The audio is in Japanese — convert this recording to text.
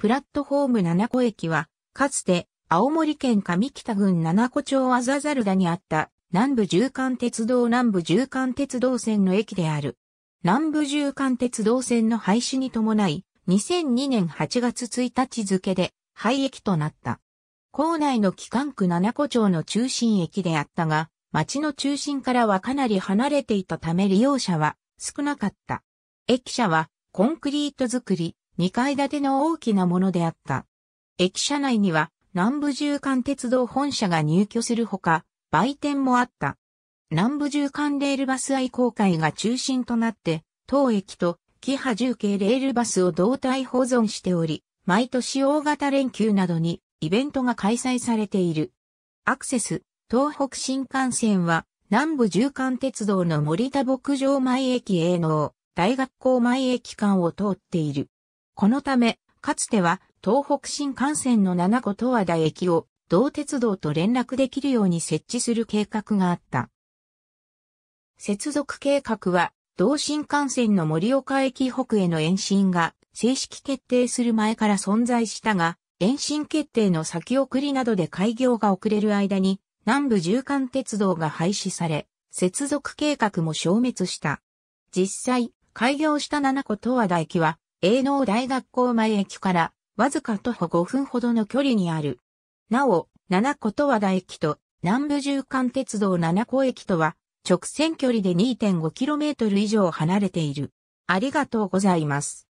プラットホーム七子駅は、かつて、青森県上北郡七子町あざざるダにあった、南部縦貫鉄道南部縦貫鉄道線の駅である。南部縦貫鉄道線の廃止に伴い、2002年8月1日付で廃駅となった。校内の機関区七子町の中心駅であったが、町の中心からはかなり離れていたため利用者は少なかった。駅舎はコンクリート造り、2階建ての大きなものであった。駅舎内には南部縦貫鉄道本社が入居するほか、売店もあった。南部縦貫レールバス愛好会が中心となって、当駅とキハ重慶レールバスを同体保存しており、毎年大型連休などにイベントが開催されている。アクセス、東北新幹線は南部縦貫鉄道の森田牧場前駅営農、大学校前駅間を通っている。このため、かつては東北新幹線の七子十和田駅を同鉄道と連絡できるように設置する計画があった。接続計画は、同新幹線の盛岡駅北への延伸が正式決定する前から存在したが、延伸決定の先送りなどで開業が遅れる間に、南部縦貫鉄道が廃止され、接続計画も消滅した。実際、開業した七子十和田駅は、営農大学校前駅からわずか徒歩5分ほどの距離にある。なお、七子と和田駅と南部縦貫鉄道七子駅とは直線距離で 2.5km 以上離れている。ありがとうございます。